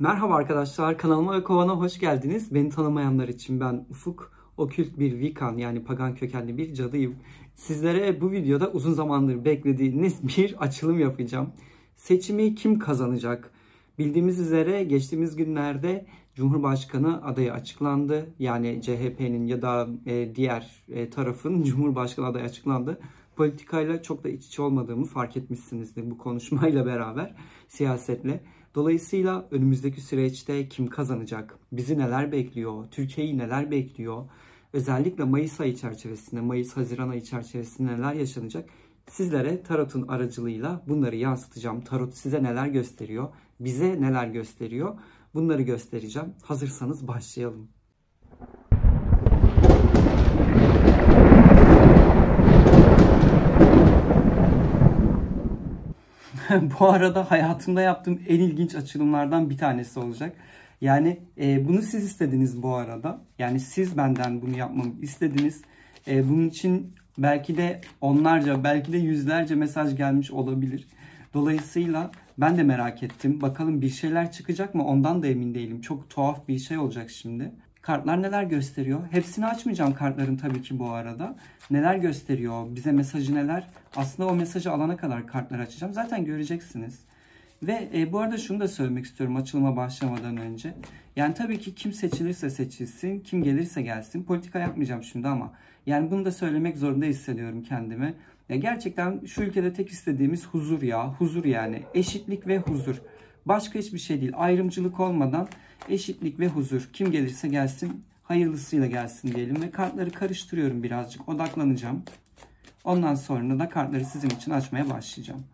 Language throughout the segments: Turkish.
Merhaba arkadaşlar, kanalıma ve kovana hoş geldiniz. Beni tanımayanlar için ben Ufuk, okült bir Vikan yani pagan kökenli bir cadıyım. Sizlere bu videoda uzun zamandır beklediğiniz bir açılım yapacağım. Seçimi kim kazanacak? Bildiğimiz üzere geçtiğimiz günlerde Cumhurbaşkanı adayı açıklandı. Yani CHP'nin ya da e, diğer e, tarafın Cumhurbaşkanı adayı açıklandı politikayla çok da iç içe olmadığımı fark etmişsinizdir bu konuşmayla beraber siyasetle. Dolayısıyla önümüzdeki süreçte kim kazanacak? Bizi neler bekliyor? Türkiye'yi neler bekliyor? Özellikle Mayıs ayı çerçevesinde, Mayıs-Haziran ayı çerçevesinde neler yaşanacak? Sizlere tarotun aracılığıyla bunları yansıtacağım. Tarot size neler gösteriyor? Bize neler gösteriyor? Bunları göstereceğim. Hazırsanız başlayalım. bu arada hayatımda yaptığım en ilginç açılımlardan bir tanesi olacak. Yani e, bunu siz istediniz bu arada. Yani siz benden bunu yapmamı istediniz. E, bunun için belki de onlarca, belki de yüzlerce mesaj gelmiş olabilir. Dolayısıyla ben de merak ettim. Bakalım bir şeyler çıkacak mı? Ondan da emin değilim. Çok tuhaf bir şey olacak şimdi. Kartlar neler gösteriyor? Hepsini açmayacağım kartların tabii ki bu arada. Neler gösteriyor? Bize mesajı neler? Aslında o mesajı alana kadar kartları açacağım. Zaten göreceksiniz. Ve e, bu arada şunu da söylemek istiyorum açılıma başlamadan önce. Yani tabii ki kim seçilirse seçilsin, kim gelirse gelsin. Politika yapmayacağım şimdi ama yani bunu da söylemek zorunda hissediyorum kendimi. Ya gerçekten şu ülkede tek istediğimiz huzur ya, huzur yani. Eşitlik ve huzur. Başka hiçbir şey değil. Ayrımcılık olmadan eşitlik ve huzur. Kim gelirse gelsin hayırlısıyla gelsin diyelim ve kartları karıştırıyorum birazcık odaklanacağım. Ondan sonra da kartları sizin için açmaya başlayacağım.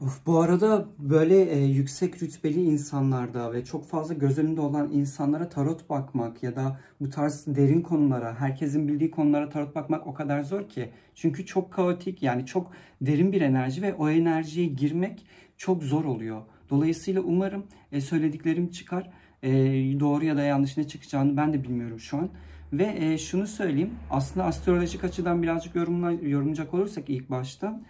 Uf, bu arada böyle e, yüksek rütbeli insanlarda ve çok fazla göz önünde olan insanlara tarot bakmak ya da bu tarz derin konulara, herkesin bildiği konulara tarot bakmak o kadar zor ki. Çünkü çok kaotik yani çok derin bir enerji ve o enerjiye girmek çok zor oluyor. Dolayısıyla umarım e, söylediklerim çıkar. E, doğru ya da yanlış ne çıkacağını ben de bilmiyorum şu an. Ve e, şunu söyleyeyim aslında astrolojik açıdan birazcık yorumla, yorumlayacak olursak ilk başta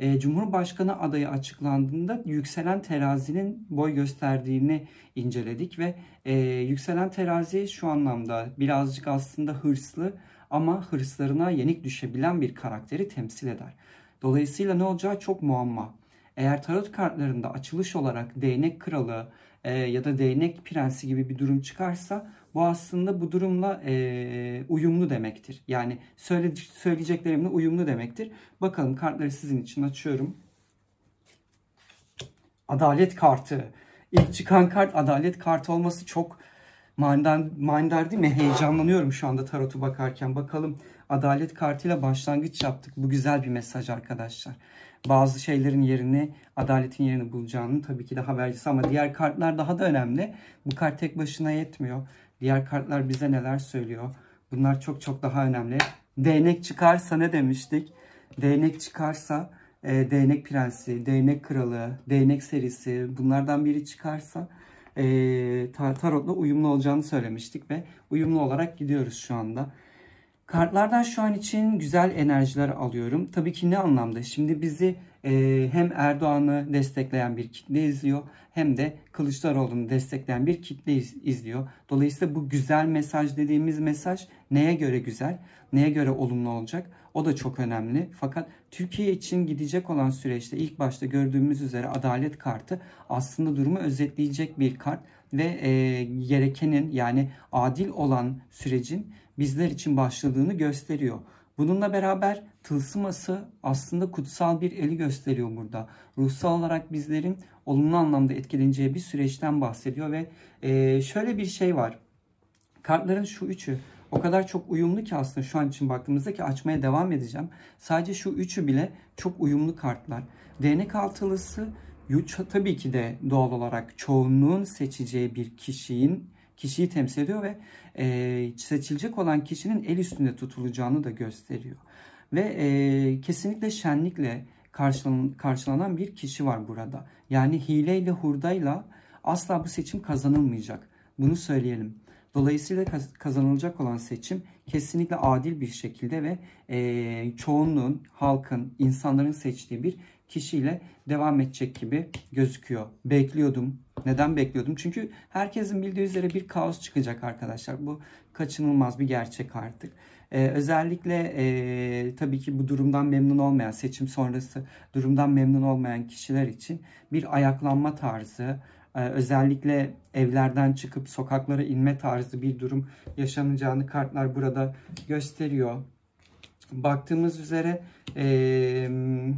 e, Cumhurbaşkanı adayı açıklandığında yükselen terazinin boy gösterdiğini inceledik ve e, yükselen terazi şu anlamda birazcık aslında hırslı ama hırslarına yenik düşebilen bir karakteri temsil eder. Dolayısıyla ne olacağı çok muamma. Eğer tarot kartlarında açılış olarak değnek kralı, e, ya da değnek prensi gibi bir durum çıkarsa bu aslında bu durumla e, uyumlu demektir. Yani söyle, söyleyeceklerimle uyumlu demektir. Bakalım kartları sizin için açıyorum. Adalet kartı. İlk çıkan kart adalet kartı olması çok manidar, manidar değil mi? Heyecanlanıyorum şu anda tarotu bakarken. Bakalım adalet kartıyla başlangıç yaptık. Bu güzel bir mesaj arkadaşlar bazı şeylerin yerini, adaletin yerini bulacağını tabii ki de habercisi ama diğer kartlar daha da önemli. Bu kart tek başına yetmiyor. Diğer kartlar bize neler söylüyor? Bunlar çok çok daha önemli. Değnek çıkarsa ne demiştik? Değnek çıkarsa e, değnek prensi, değnek kralı, değnek serisi bunlardan biri çıkarsa e, tarotla uyumlu olacağını söylemiştik ve uyumlu olarak gidiyoruz şu anda. Kartlardan şu an için güzel enerjiler alıyorum. Tabii ki ne anlamda? Şimdi bizi e, hem Erdoğan'ı destekleyen bir kitle izliyor hem de Kılıçdaroğlu'nu destekleyen bir kitle iz, izliyor. Dolayısıyla bu güzel mesaj dediğimiz mesaj neye göre güzel, neye göre olumlu olacak? O da çok önemli. Fakat Türkiye için gidecek olan süreçte ilk başta gördüğümüz üzere adalet kartı aslında durumu özetleyecek bir kart ve e, gerekenin yani adil olan sürecin bizler için başladığını gösteriyor. Bununla beraber tılsıması aslında kutsal bir eli gösteriyor burada. Ruhsal olarak bizlerin olumlu anlamda etkileneceği bir süreçten bahsediyor ve e, şöyle bir şey var. Kartların şu üçü o kadar çok uyumlu ki aslında şu an için baktığımızda ki açmaya devam edeceğim. Sadece şu üçü bile çok uyumlu kartlar. DNA altılısı tabii ki de doğal olarak çoğunluğun seçeceği bir kişinin kişiyi temsil ediyor ve e, seçilecek olan kişinin el üstünde tutulacağını da gösteriyor. Ve e, kesinlikle şenlikle karşılan, karşılanan bir kişi var burada. Yani hileyle hurdayla asla bu seçim kazanılmayacak. Bunu söyleyelim. Dolayısıyla kazanılacak olan seçim kesinlikle adil bir şekilde ve e, çoğunluğun, halkın, insanların seçtiği bir kişiyle devam edecek gibi gözüküyor. Bekliyordum. Neden bekliyordum? Çünkü herkesin bildiği üzere bir kaos çıkacak arkadaşlar. Bu kaçınılmaz bir gerçek artık. Ee, özellikle e, tabii ki bu durumdan memnun olmayan, seçim sonrası durumdan memnun olmayan kişiler için bir ayaklanma tarzı, e, özellikle evlerden çıkıp sokaklara inme tarzı bir durum yaşanacağını kartlar burada gösteriyor. Baktığımız üzere... E,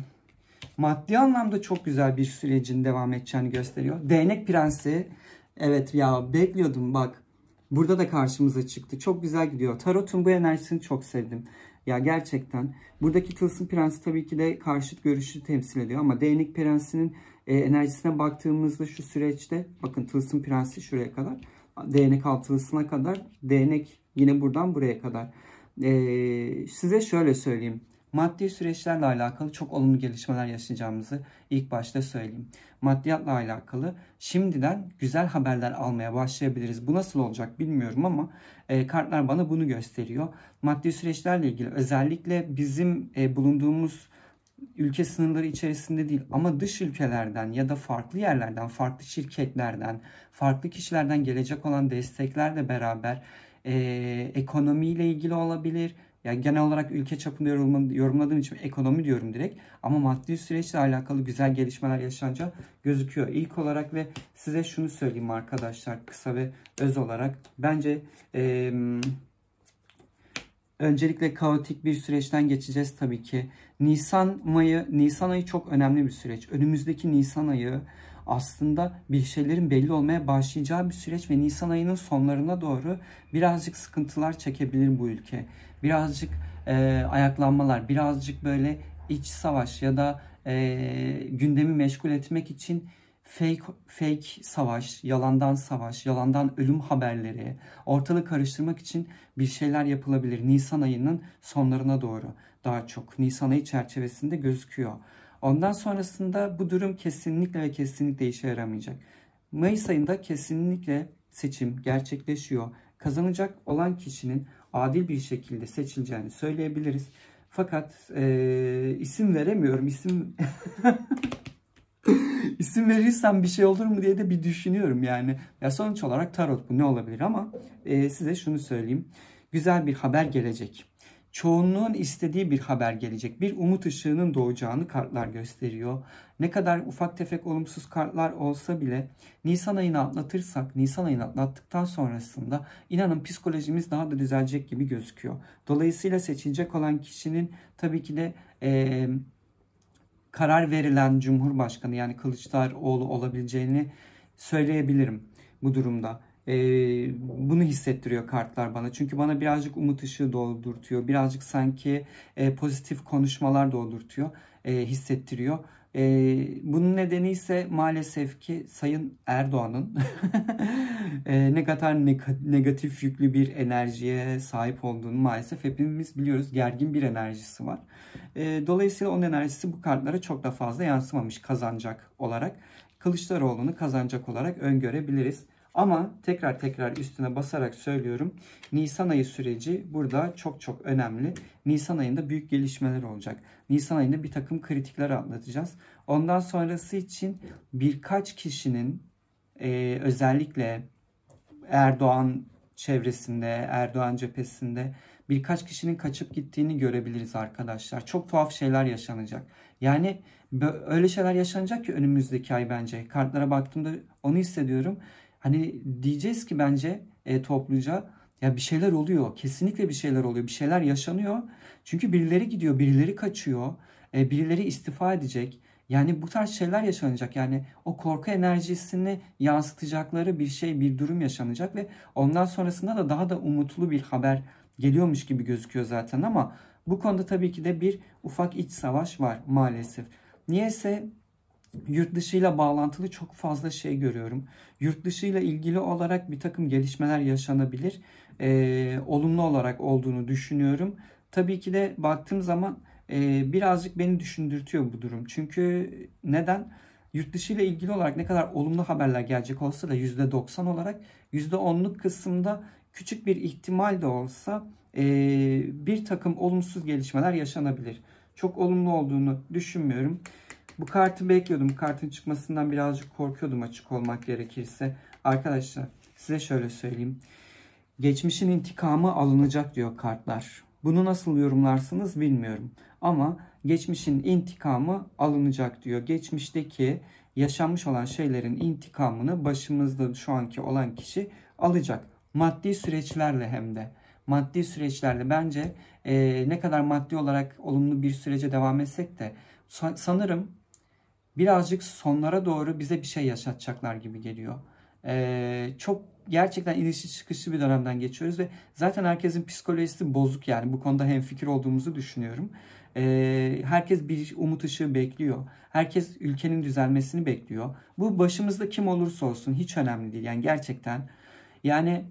maddi anlamda çok güzel bir sürecin devam edeceğini gösteriyor. Değnek Prensi evet ya bekliyordum bak burada da karşımıza çıktı. Çok güzel gidiyor. Tarot'un bu enerjisini çok sevdim. Ya gerçekten buradaki Tılsım Prensi tabii ki de karşıt görüşü temsil ediyor ama Değnek Prensi'nin e, enerjisine baktığımızda şu süreçte bakın Tılsım Prensi şuraya kadar değnek altılısına kadar değnek yine buradan buraya kadar. E, size şöyle söyleyeyim Maddi süreçlerle alakalı çok olumlu gelişmeler yaşayacağımızı ilk başta söyleyeyim. Maddiyatla alakalı şimdiden güzel haberler almaya başlayabiliriz. Bu nasıl olacak bilmiyorum ama e, kartlar bana bunu gösteriyor. Maddi süreçlerle ilgili özellikle bizim e, bulunduğumuz ülke sınırları içerisinde değil ama dış ülkelerden ya da farklı yerlerden, farklı şirketlerden, farklı kişilerden gelecek olan desteklerle beraber e, ekonomiyle ilgili olabilir, yani genel olarak ülke çapında yorumladığım için ekonomi diyorum direkt. Ama maddi süreçle alakalı güzel gelişmeler yaşanca gözüküyor. İlk olarak ve size şunu söyleyeyim arkadaşlar kısa ve öz olarak. Bence e, öncelikle kaotik bir süreçten geçeceğiz tabii ki. Nisan ayı, Nisan ayı çok önemli bir süreç. Önümüzdeki Nisan ayı aslında bir şeylerin belli olmaya başlayacağı bir süreç ve Nisan ayının sonlarına doğru birazcık sıkıntılar çekebilir bu ülke. Birazcık e, ayaklanmalar, birazcık böyle iç savaş ya da e, gündemi meşgul etmek için fake fake savaş, yalandan savaş, yalandan ölüm haberleri, ortalığı karıştırmak için bir şeyler yapılabilir. Nisan ayının sonlarına doğru daha çok Nisan ayı çerçevesinde gözüküyor. Ondan sonrasında bu durum kesinlikle ve kesinlikle işe yaramayacak. Mayıs ayında kesinlikle seçim gerçekleşiyor. Kazanacak olan kişinin adil bir şekilde seçileceğini söyleyebiliriz. Fakat e, isim veremiyorum. İsim isim verirsem bir şey olur mu diye de bir düşünüyorum yani. Ya sonuç olarak tarot bu ne olabilir ama e, size şunu söyleyeyim. Güzel bir haber gelecek çoğunluğun istediği bir haber gelecek. Bir umut ışığının doğacağını kartlar gösteriyor. Ne kadar ufak tefek olumsuz kartlar olsa bile Nisan ayını atlatırsak, Nisan ayını atlattıktan sonrasında inanın psikolojimiz daha da düzelecek gibi gözüküyor. Dolayısıyla seçilecek olan kişinin tabii ki de e, karar verilen Cumhurbaşkanı yani Kılıçdaroğlu olabileceğini söyleyebilirim bu durumda e, bunu hissettiriyor kartlar bana. Çünkü bana birazcık umut ışığı doldurtuyor. Birazcık sanki e, pozitif konuşmalar doldurtuyor, e, hissettiriyor. E, bunun nedeni ise maalesef ki Sayın Erdoğan'ın e, ne kadar negatif yüklü bir enerjiye sahip olduğunu maalesef hepimiz biliyoruz. Gergin bir enerjisi var. E, dolayısıyla onun enerjisi bu kartlara çok da fazla yansımamış kazanacak olarak. Kılıçdaroğlu'nu kazanacak olarak öngörebiliriz. Ama tekrar tekrar üstüne basarak söylüyorum. Nisan ayı süreci burada çok çok önemli. Nisan ayında büyük gelişmeler olacak. Nisan ayında bir takım kritikler atlatacağız. Ondan sonrası için birkaç kişinin e, özellikle Erdoğan çevresinde, Erdoğan cephesinde birkaç kişinin kaçıp gittiğini görebiliriz arkadaşlar. Çok tuhaf şeyler yaşanacak. Yani öyle şeyler yaşanacak ki önümüzdeki ay bence. Kartlara baktığımda onu hissediyorum. Hani diyeceğiz ki bence e, topluca ya bir şeyler oluyor. Kesinlikle bir şeyler oluyor. Bir şeyler yaşanıyor. Çünkü birileri gidiyor, birileri kaçıyor. E, birileri istifa edecek. Yani bu tarz şeyler yaşanacak. Yani o korku enerjisini yansıtacakları bir şey, bir durum yaşanacak ve ondan sonrasında da daha da umutlu bir haber geliyormuş gibi gözüküyor zaten ama bu konuda tabii ki de bir ufak iç savaş var maalesef. Niyeyse yurt dışıyla bağlantılı çok fazla şey görüyorum. Yurt dışıyla ilgili olarak bir takım gelişmeler yaşanabilir. E, olumlu olarak olduğunu düşünüyorum. Tabii ki de baktığım zaman e, birazcık beni düşündürtüyor bu durum. Çünkü neden? Yurt dışı ilgili olarak ne kadar olumlu haberler gelecek olsa da %90 olarak %10'luk kısımda küçük bir ihtimal de olsa e, bir takım olumsuz gelişmeler yaşanabilir. Çok olumlu olduğunu düşünmüyorum. Bu kartı bekliyordum. Bu kartın çıkmasından birazcık korkuyordum açık olmak gerekirse. Arkadaşlar size şöyle söyleyeyim. Geçmişin intikamı alınacak diyor kartlar. Bunu nasıl yorumlarsınız bilmiyorum. Ama geçmişin intikamı alınacak diyor. Geçmişteki yaşanmış olan şeylerin intikamını başımızda şu anki olan kişi alacak. Maddi süreçlerle hem de. Maddi süreçlerle bence e, ne kadar maddi olarak olumlu bir sürece devam etsek de sanırım birazcık sonlara doğru bize bir şey yaşatacaklar gibi geliyor. Ee, çok gerçekten inişi çıkışlı bir dönemden geçiyoruz ve zaten herkesin psikolojisi bozuk yani bu konuda hem fikir olduğumuzu düşünüyorum. Ee, herkes bir umut ışığı bekliyor. Herkes ülkenin düzelmesini bekliyor. Bu başımızda kim olursa olsun hiç önemli değil yani gerçekten. Yani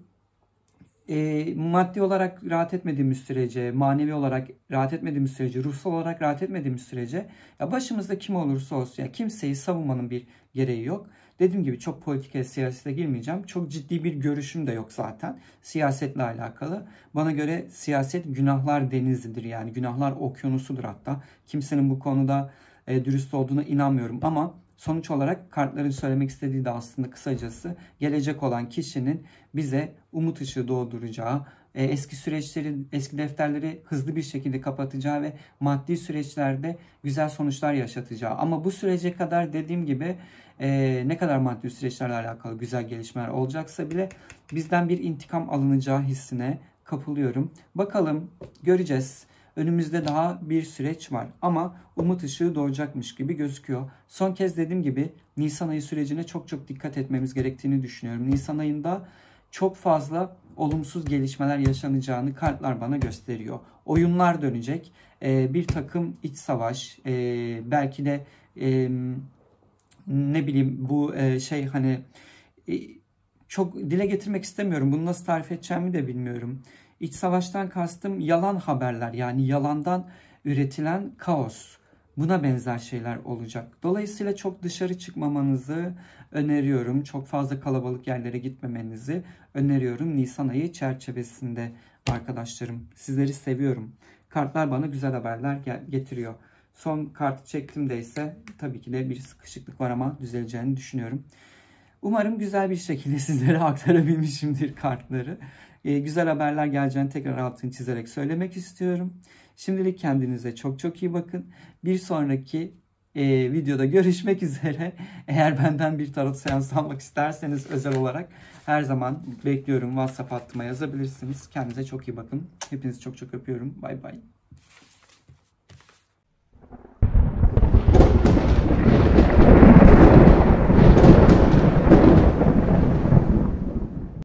e, maddi olarak rahat etmediğimiz sürece, manevi olarak rahat etmediğimiz sürece, ruhsal olarak rahat etmediğimiz sürece ya başımızda kim olursa olsun ya kimseyi savunmanın bir gereği yok. Dediğim gibi çok politika siyasete girmeyeceğim. Çok ciddi bir görüşüm de yok zaten siyasetle alakalı. Bana göre siyaset günahlar denizidir yani günahlar okyanusudur hatta. Kimsenin bu konuda e, dürüst olduğuna inanmıyorum ama Sonuç olarak kartların söylemek istediği de aslında kısacası gelecek olan kişinin bize umut ışığı doğduracağı, e, eski süreçlerin, eski defterleri hızlı bir şekilde kapatacağı ve maddi süreçlerde güzel sonuçlar yaşatacağı. Ama bu sürece kadar dediğim gibi e, ne kadar maddi süreçlerle alakalı güzel gelişmeler olacaksa bile bizden bir intikam alınacağı hissine kapılıyorum. Bakalım göreceğiz önümüzde daha bir süreç var ama umut ışığı doğacakmış gibi gözüküyor. Son kez dediğim gibi Nisan ayı sürecine çok çok dikkat etmemiz gerektiğini düşünüyorum. Nisan ayında çok fazla olumsuz gelişmeler yaşanacağını kartlar bana gösteriyor. Oyunlar dönecek. Ee, bir takım iç savaş, e, belki de e, ne bileyim bu e, şey hani e, çok dile getirmek istemiyorum. Bunu nasıl tarif edeceğimi de bilmiyorum. İç savaştan kastım yalan haberler yani yalandan üretilen kaos. Buna benzer şeyler olacak. Dolayısıyla çok dışarı çıkmamanızı öneriyorum. Çok fazla kalabalık yerlere gitmemenizi öneriyorum. Nisan ayı çerçevesinde arkadaşlarım. Sizleri seviyorum. Kartlar bana güzel haberler getiriyor. Son kartı çektiğimde ise tabii ki de bir sıkışıklık var ama düzeleceğini düşünüyorum. Umarım güzel bir şekilde sizlere aktarabilmişimdir kartları e, güzel haberler geleceğini tekrar altını çizerek söylemek istiyorum. Şimdilik kendinize çok çok iyi bakın. Bir sonraki e, videoda görüşmek üzere. Eğer benden bir tarot seansı almak isterseniz özel olarak her zaman bekliyorum. WhatsApp hattıma yazabilirsiniz. Kendinize çok iyi bakın. Hepinizi çok çok öpüyorum. Bay bay.